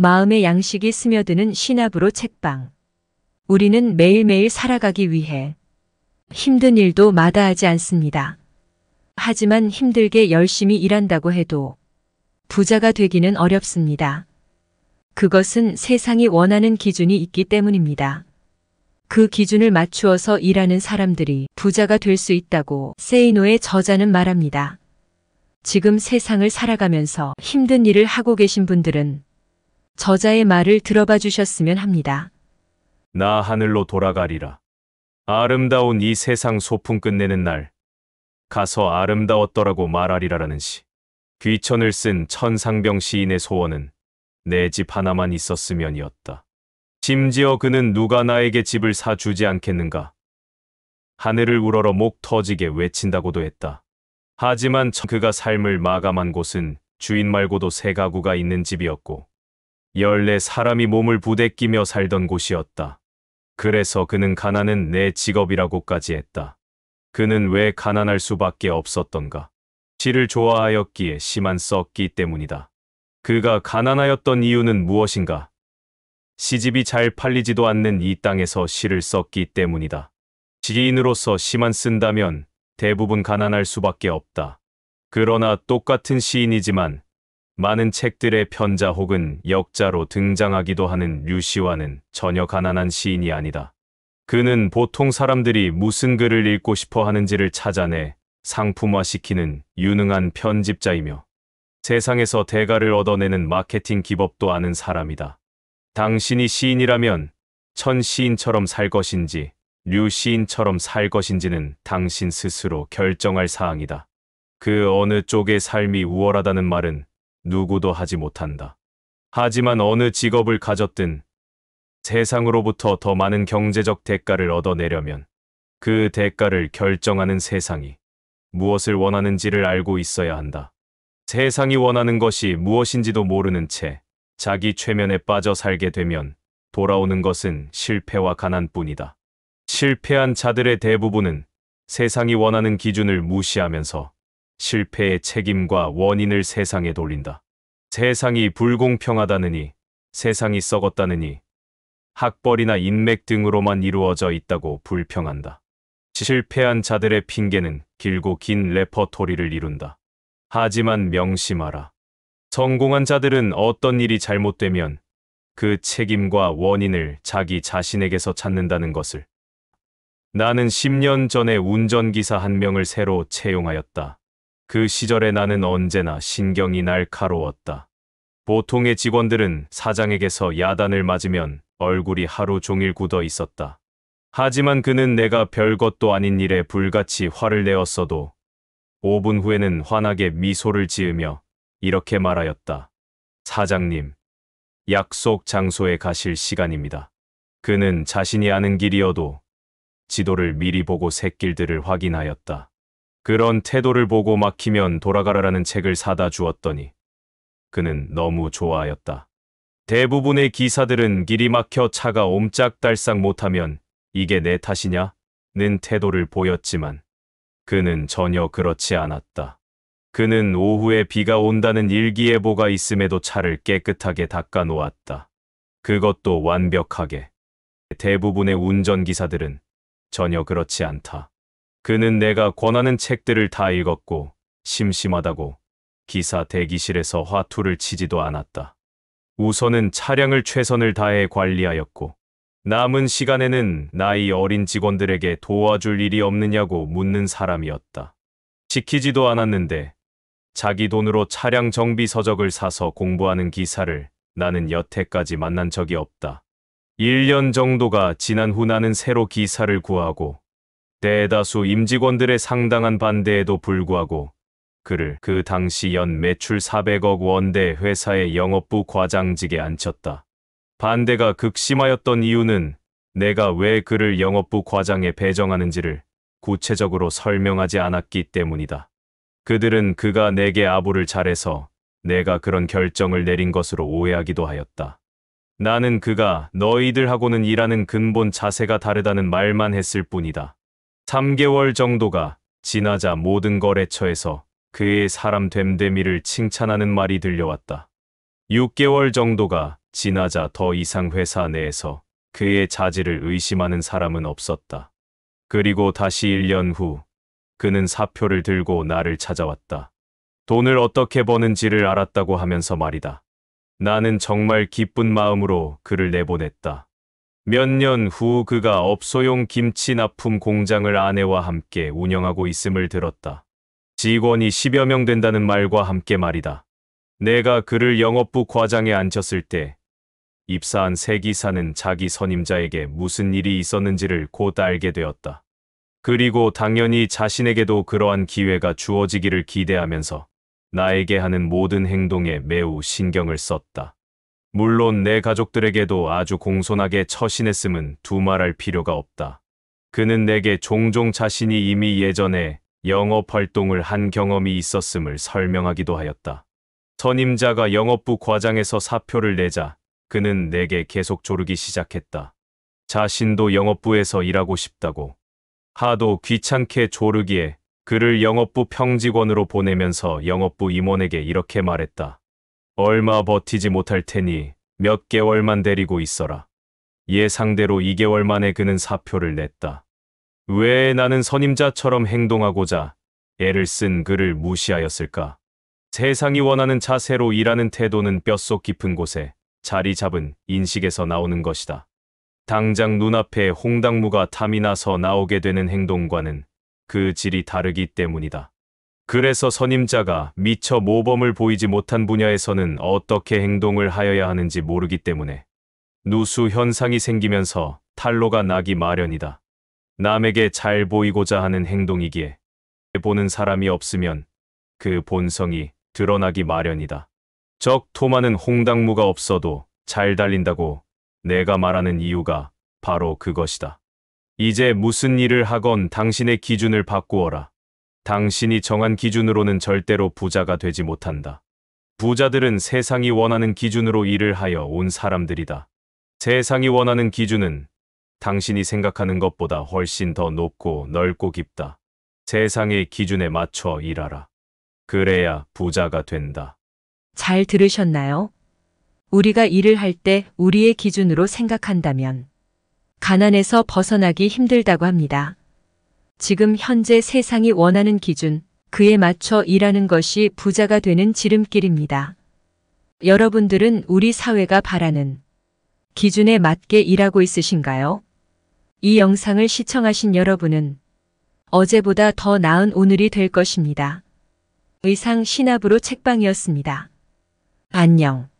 마음의 양식이 스며드는 시나브로 책방. 우리는 매일매일 살아가기 위해 힘든 일도 마다하지 않습니다. 하지만 힘들게 열심히 일한다고 해도 부자가 되기는 어렵습니다. 그것은 세상이 원하는 기준이 있기 때문입니다. 그 기준을 맞추어서 일하는 사람들이 부자가 될 수 있다고 세이노의 저자는 말합니다. 지금 세상을 살아가면서 힘든 일을 하고 계신 분들은 저자의 말을 들어봐 주셨으면 합니다. 나 하늘로 돌아가리라. 아름다운 이 세상 소풍 끝내는 날 가서 아름다웠더라고 말하리라라는 시. 귀천을 쓴 천상병 시인의 소원은 내 집 하나만 있었으면이었다. 심지어 그는 누가 나에게 집을 사주지 않겠는가. 하늘을 우러러 목 터지게 외친다고도 했다. 하지만 그가 삶을 마감한 곳은 주인 말고도 세 가구가 있는 집이었고 열네 사람이 몸을 부대끼며 살던 곳이었다. 그래서 그는 가난은 내 직업이라고까지 했다. 그는 왜 가난할 수밖에 없었던가. 시를 좋아하였기에 시만 썼기 때문이다. 그가 가난하였던 이유는 무엇인가? 시집이 잘 팔리지도 않는 이 땅에서 시를 썼기 때문이다. 시인으로서 시만 쓴다면 대부분 가난할 수밖에 없다. 그러나 똑같은 시인이지만 많은 책들의 편자 혹은 역자로 등장하기도 하는 류시와는 전혀 가난한 시인이 아니다. 그는 보통 사람들이 무슨 글을 읽고 싶어 하는지를 찾아내 상품화시키는 유능한 편집자이며 세상에서 대가를 얻어내는 마케팅 기법도 아는 사람이다. 당신이 시인이라면 천 시인처럼 살 것인지 류 시인처럼 살 것인지는 당신 스스로 결정할 사항이다. 그 어느 쪽의 삶이 우월하다는 말은 누구도 하지 못한다. 하지만 어느 직업을 가졌든 세상으로부터 더 많은 경제적 대가를 얻어내려면 그 대가를 결정하는 세상이 무엇을 원하는지를 알고 있어야 한다. 세상이 원하는 것이 무엇인지도 모르는 채 자기 최면에 빠져 살게 되면 돌아오는 것은 실패와 가난뿐이다. 실패한 자들의 대부분은 세상이 원하는 기준을 무시하면서 실패의 책임과 원인을 세상에 돌린다. 세상이 불공평하다느니, 세상이 썩었다느니, 학벌이나 인맥 등으로만 이루어져 있다고 불평한다. 실패한 자들의 핑계는 길고 긴 레퍼토리를 이룬다. 하지만 명심하라. 성공한 자들은 어떤 일이 잘못되면 그 책임과 원인을 자기 자신에게서 찾는다는 것을. 나는 10년 전에 운전기사 한 명을 새로 채용하였다. 그 시절에 나는 언제나 신경이 날카로웠다. 보통의 직원들은 사장에게서 야단을 맞으면 얼굴이 하루 종일 굳어 있었다. 하지만 그는 내가 별것도 아닌 일에 불같이 화를 내었어도 5분 후에는 환하게 미소를 지으며 이렇게 말하였다. 사장님, 약속 장소에 가실 시간입니다. 그는 자신이 아는 길이어도 지도를 미리 보고 샛길들을 확인하였다. 그런 태도를 보고 막히면 돌아가라라는 책을 사다 주었더니 그는 너무 좋아하였다. 대부분의 기사들은 길이 막혀 차가 옴짝달싹 못하면 이게 내 탓이냐? 는 태도를 보였지만 그는 전혀 그렇지 않았다. 그는 오후에 비가 온다는 일기예보가 있음에도 차를 깨끗하게 닦아 놓았다. 그것도 완벽하게. 대부분의 운전기사들은 전혀 그렇지 않다. 그는 내가 권하는 책들을 다 읽었고 심심하다고 기사 대기실에서 화투를 치지도 않았다. 우선은 차량을 최선을 다해 관리하였고 남은 시간에는 나이 어린 직원들에게 도와줄 일이 없느냐고 묻는 사람이었다. 지키지도 않았는데 자기 돈으로 차량 정비 서적을 사서 공부하는 기사를 나는 여태까지 만난 적이 없다. 1년 정도가 지난 후 나는 새로 기사를 구하고 대다수 임직원들의 상당한 반대에도 불구하고 그를 그 당시 연 매출 400억 원대 회사의 영업부 과장직에 앉혔다. 반대가 극심하였던 이유는 내가 왜 그를 영업부 과장에 배정하는지를 구체적으로 설명하지 않았기 때문이다. 그들은 그가 내게 아부를 잘해서 내가 그런 결정을 내린 것으로 오해하기도 하였다. 나는 그가 너희들하고는 일하는 근본 자세가 다르다는 말만 했을 뿐이다. 3개월 정도가 지나자 모든 거래처에서 그의 사람 됨됨이를 칭찬하는 말이 들려왔다. 6개월 정도가 지나자 더 이상 회사 내에서 그의 자질을 의심하는 사람은 없었다. 그리고 다시 1년 후 그는 사표를 들고 나를 찾아왔다. 돈을 어떻게 버는지를 알았다고 하면서 말이다. 나는 정말 기쁜 마음으로 그를 내보냈다. 몇년후 그가 업소용 김치 납품 공장을 아내와 함께 운영하고 있음을 들었다. 직원이 10여 명 된다는 말과 함께 말이다. 내가 그를 영업부 과장에 앉혔을 때 입사한 새 기사는 자기 선임자에게 무슨 일이 있었는지를 곧 알게 되었다. 그리고 당연히 자신에게도 그러한 기회가 주어지기를 기대하면서 나에게 하는 모든 행동에 매우 신경을 썼다. 물론 내 가족들에게도 아주 공손하게 처신했음은 두말할 필요가 없다. 그는 내게 종종 자신이 이미 예전에 영업 활동을 한 경험이 있었음을 설명하기도 하였다. 선임자가 영업부 과장에서 사표를 내자 그는 내게 계속 조르기 시작했다. 자신도 영업부에서 일하고 싶다고. 하도 귀찮게 조르기에 그를 영업부 평직원으로 보내면서 영업부 임원에게 이렇게 말했다. 얼마 버티지 못할 테니 몇 개월만 데리고 있어라. 예상대로 2개월 만에 그는 사표를 냈다. 왜 나는 선임자처럼 행동하고자 애를 쓴 그를 무시하였을까? 세상이 원하는 자세로 일하는 태도는 뼛속 깊은 곳에 자리 잡은 인식에서 나오는 것이다. 당장 눈앞에 홍당무가 탐이 나서 나오게 되는 행동과는 그 질이 다르기 때문이다. 그래서 선임자가 미처 모범을 보이지 못한 분야에서는 어떻게 행동을 하여야 하는지 모르기 때문에 누수 현상이 생기면서 탈로가 나기 마련이다. 남에게 잘 보이고자 하는 행동이기에 보는 사람이 없으면 그 본성이 드러나기 마련이다. 적 토마는 홍당무가 없어도 잘 달린다고 내가 말하는 이유가 바로 그것이다. 이제 무슨 일을 하건 당신의 기준을 바꾸어라. 당신이 정한 기준으로는 절대로 부자가 되지 못한다. 부자들은 세상이 원하는 기준으로 일을 하여 온 사람들이다. 세상이 원하는 기준은 당신이 생각하는 것보다 훨씬 더 높고 넓고 깊다. 세상의 기준에 맞춰 일하라. 그래야 부자가 된다. 잘 들으셨나요? 우리가 일을 할 때 우리의 기준으로 생각한다면 가난에서 벗어나기 힘들다고 합니다. 지금 현재 세상이 원하는 기준, 그에 맞춰 일하는 것이 부자가 되는 지름길입니다. 여러분들은 우리 사회가 바라는 기준에 맞게 일하고 있으신가요? 이 영상을 시청하신 여러분은 어제보다 더 나은 오늘이 될 것입니다. 의상 신압으로 책방이었습니다. 안녕.